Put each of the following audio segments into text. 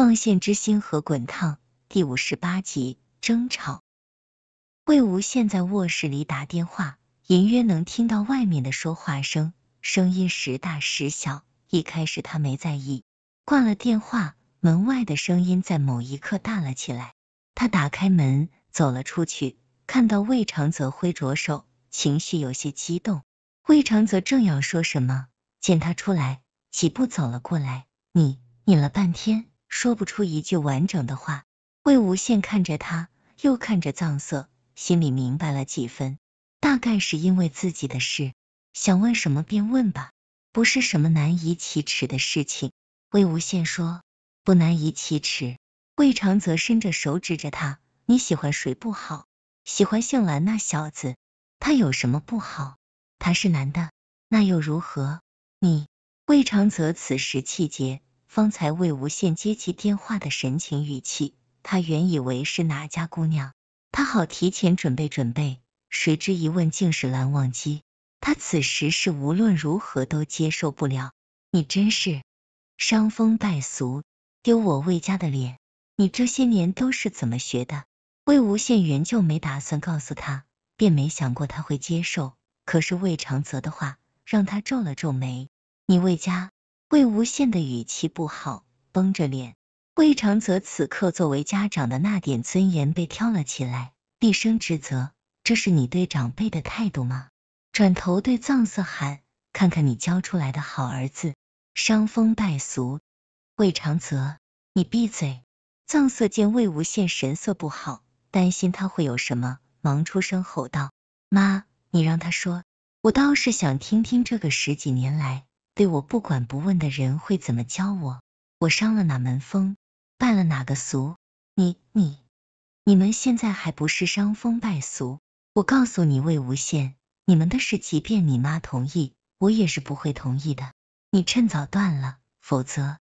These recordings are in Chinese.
《望线之心和滚烫》第五十八集争吵。魏无羡在卧室里打电话，隐约能听到外面的说话声，声音时大时小。一开始他没在意，挂了电话，门外的声音在某一刻大了起来。他打开门走了出去，看到魏长泽挥着手，情绪有些激动。魏长泽正要说什么，见他出来，几步走了过来，你，你了半天。说不出一句完整的话，魏无羡看着他，又看着藏色，心里明白了几分。大概是因为自己的事，想问什么便问吧，不是什么难以启齿的事情。魏无羡说：“不难以启齿。”魏长泽伸着手指着他：“你喜欢谁不好？喜欢向兰那小子，他有什么不好？他是男的，那又如何？”你魏长泽此时气结。方才魏无羡接起电话的神情语气，他原以为是哪家姑娘，他好提前准备准备。谁知一问竟是蓝忘机，他此时是无论如何都接受不了。你真是伤风败俗，丢我魏家的脸！你这些年都是怎么学的？魏无羡原就没打算告诉他，便没想过他会接受。可是魏长泽的话让他皱了皱眉：“你魏家……”魏无羡的语气不好，绷着脸。魏长泽此刻作为家长的那点尊严被挑了起来，厉声指责：“这是你对长辈的态度吗？”转头对藏色喊：“看看你教出来的好儿子，伤风败俗！”魏长泽，你闭嘴！藏色见魏无羡神色不好，担心他会有什么，忙出声吼道：“妈，你让他说，我倒是想听听这个十几年来。”对我不管不问的人会怎么教我？我伤了哪门风，败了哪个俗？你你你们现在还不是伤风败俗？我告诉你，魏无羡，你们的事，即便你妈同意，我也是不会同意的。你趁早断了，否则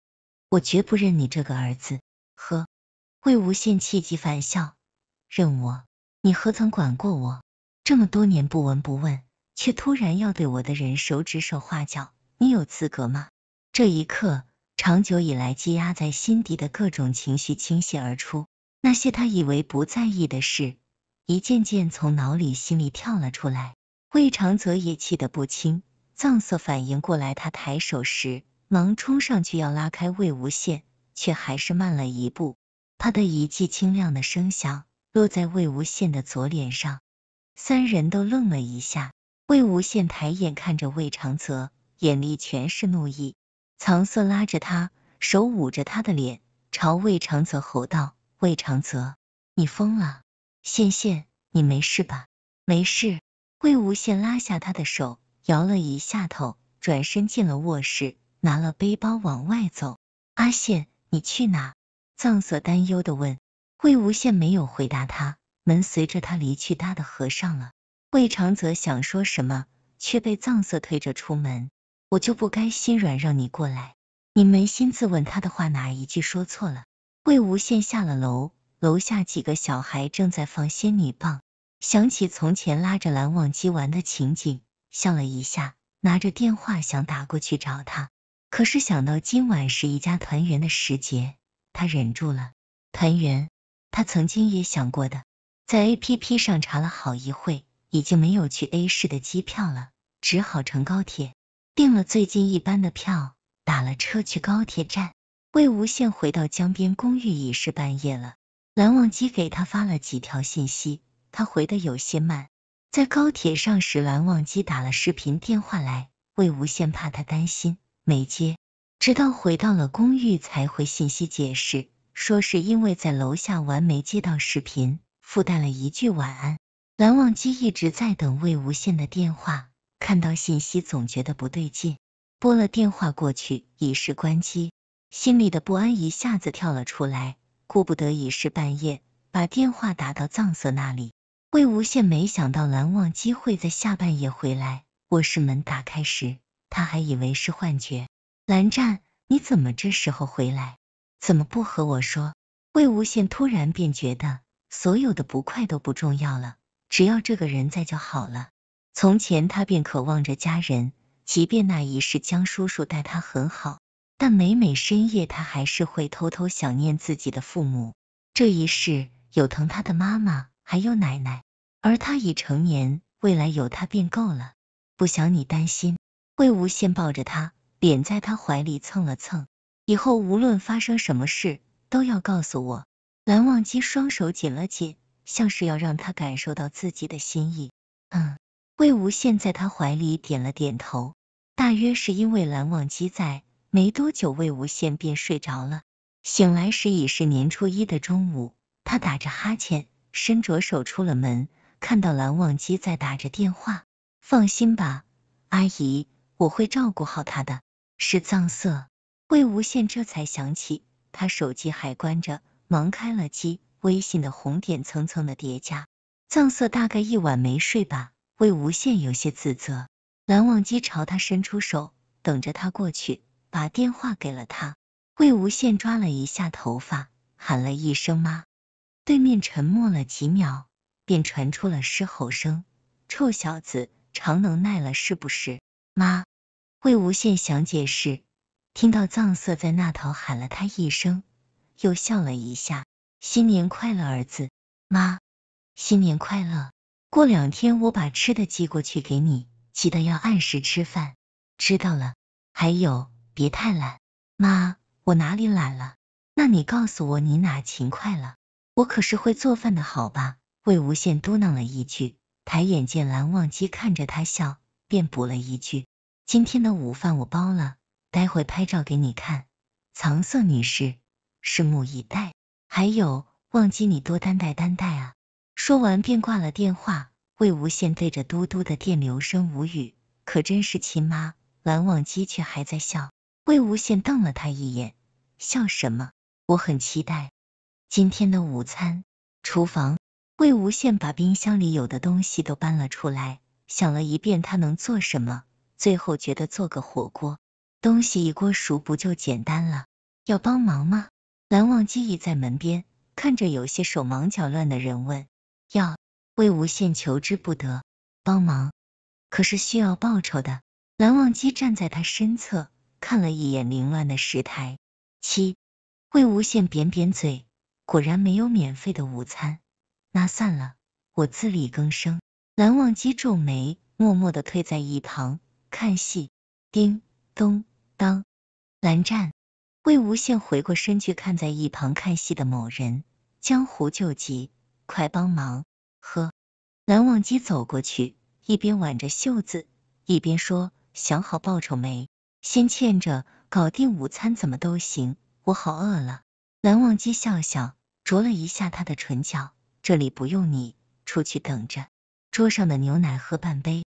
我绝不认你这个儿子。呵！魏无羡气急反笑，认我？你何曾管过我？这么多年不闻不问，却突然要对我的人手指手画脚。你有资格吗？这一刻，长久以来积压在心底的各种情绪倾泻而出，那些他以为不在意的事，一件件从脑里、心里跳了出来。魏长泽也气得不轻，藏色反应过来，他抬手时，忙冲上去要拉开魏无羡，却还是慢了一步。他的一记清亮的声响落在魏无羡的左脸上，三人都愣了一下。魏无羡抬眼看着魏长泽。眼里全是怒意，藏色拉着他，手捂着他的脸，朝魏长泽吼道：“魏长泽，你疯了！羡羡，你没事吧？没事。”魏无羡拉下他的手，摇了一下头，转身进了卧室，拿了背包往外走。“阿羡，你去哪？”藏色担忧的问。魏无羡没有回答他，门随着他离去搭的合上了。魏长泽想说什么，却被藏色推着出门。我就不该心软，让你过来。你扪心自问，他的话哪一句说错了？魏无羡下了楼，楼下几个小孩正在放仙女棒，想起从前拉着蓝忘机玩的情景，笑了一下，拿着电话想打过去找他，可是想到今晚是一家团圆的时节，他忍住了。团圆，他曾经也想过的，在 A P P 上查了好一会，已经没有去 A 市的机票了，只好乘高铁。订了最近一班的票，打了车去高铁站。魏无羡回到江边公寓已是半夜了。蓝忘机给他发了几条信息，他回的有些慢。在高铁上时，蓝忘机打了视频电话来，魏无羡怕他担心，没接。直到回到了公寓，才回信息解释，说是因为在楼下玩没接到视频，附带了一句晚安。蓝忘机一直在等魏无羡的电话。看到信息总觉得不对劲，拨了电话过去已是关机，心里的不安一下子跳了出来。顾不得已是半夜，把电话打到藏色那里。魏无羡没想到蓝忘机会在下半夜回来，卧室门打开时，他还以为是幻觉。蓝湛，你怎么这时候回来？怎么不和我说？魏无羡突然便觉得所有的不快都不重要了，只要这个人在就好了。从前，他便渴望着家人。即便那一世江叔叔待他很好，但每每深夜，他还是会偷偷想念自己的父母。这一世，有疼他的妈妈，还有奶奶。而他已成年，未来有他便够了。不想你担心。魏无羡抱着他，脸在他怀里蹭了蹭。以后无论发生什么事，都要告诉我。蓝忘机双手紧了紧，像是要让他感受到自己的心意。嗯。魏无羡在他怀里点了点头，大约是因为蓝忘机在，没多久魏无羡便睡着了。醒来时已是年初一的中午，他打着哈欠，伸着手出了门，看到蓝忘机在打着电话。放心吧，阿姨，我会照顾好他的。是藏色。魏无羡这才想起他手机还关着，忙开了机，微信的红点蹭蹭的叠加。藏色大概一晚没睡吧。魏无羡有些自责，蓝忘机朝他伸出手，等着他过去，把电话给了他。魏无羡抓了一下头发，喊了一声“妈”。对面沉默了几秒，便传出了狮吼声：“臭小子，长能耐了是不是？”妈。魏无羡想解释，听到藏色在那头喊了他一声，又笑了一下：“新年快乐，儿子。”妈，新年快乐。过两天我把吃的寄过去给你，记得要按时吃饭。知道了。还有，别太懒。妈，我哪里懒了？那你告诉我你哪勤快了？我可是会做饭的，好吧？魏无羡嘟囔了一句，抬眼见蓝忘机看着他笑，便补了一句：“今天的午饭我包了，待会拍照给你看。”藏色女士，拭目以待。还有，忘机你多担待担待啊。说完便挂了电话，魏无羡对着嘟嘟的电流声无语，可真是亲妈。蓝忘机却还在笑，魏无羡瞪了他一眼，笑什么？我很期待今天的午餐。厨房，魏无羡把冰箱里有的东西都搬了出来，想了一遍他能做什么，最后觉得做个火锅，东西一锅熟不就简单了？要帮忙吗？蓝忘机倚在门边，看着有些手忙脚乱的人问。要魏无羡求之不得帮忙，可是需要报酬的。蓝忘机站在他身侧，看了一眼凌乱的石台。七，魏无羡扁扁嘴，果然没有免费的午餐。那算了，我自力更生。蓝忘机皱眉，默默的退在一旁看戏。叮咚当，蓝湛，魏无羡回过身去看在一旁看戏的某人，江湖救急。快帮忙！呵，蓝忘机走过去，一边挽着袖子，一边说：“想好报酬没？先欠着，搞定午餐怎么都行。我好饿了。”蓝忘机笑笑，啄了一下他的唇角：“这里不用你，出去等着。桌上的牛奶喝半杯。”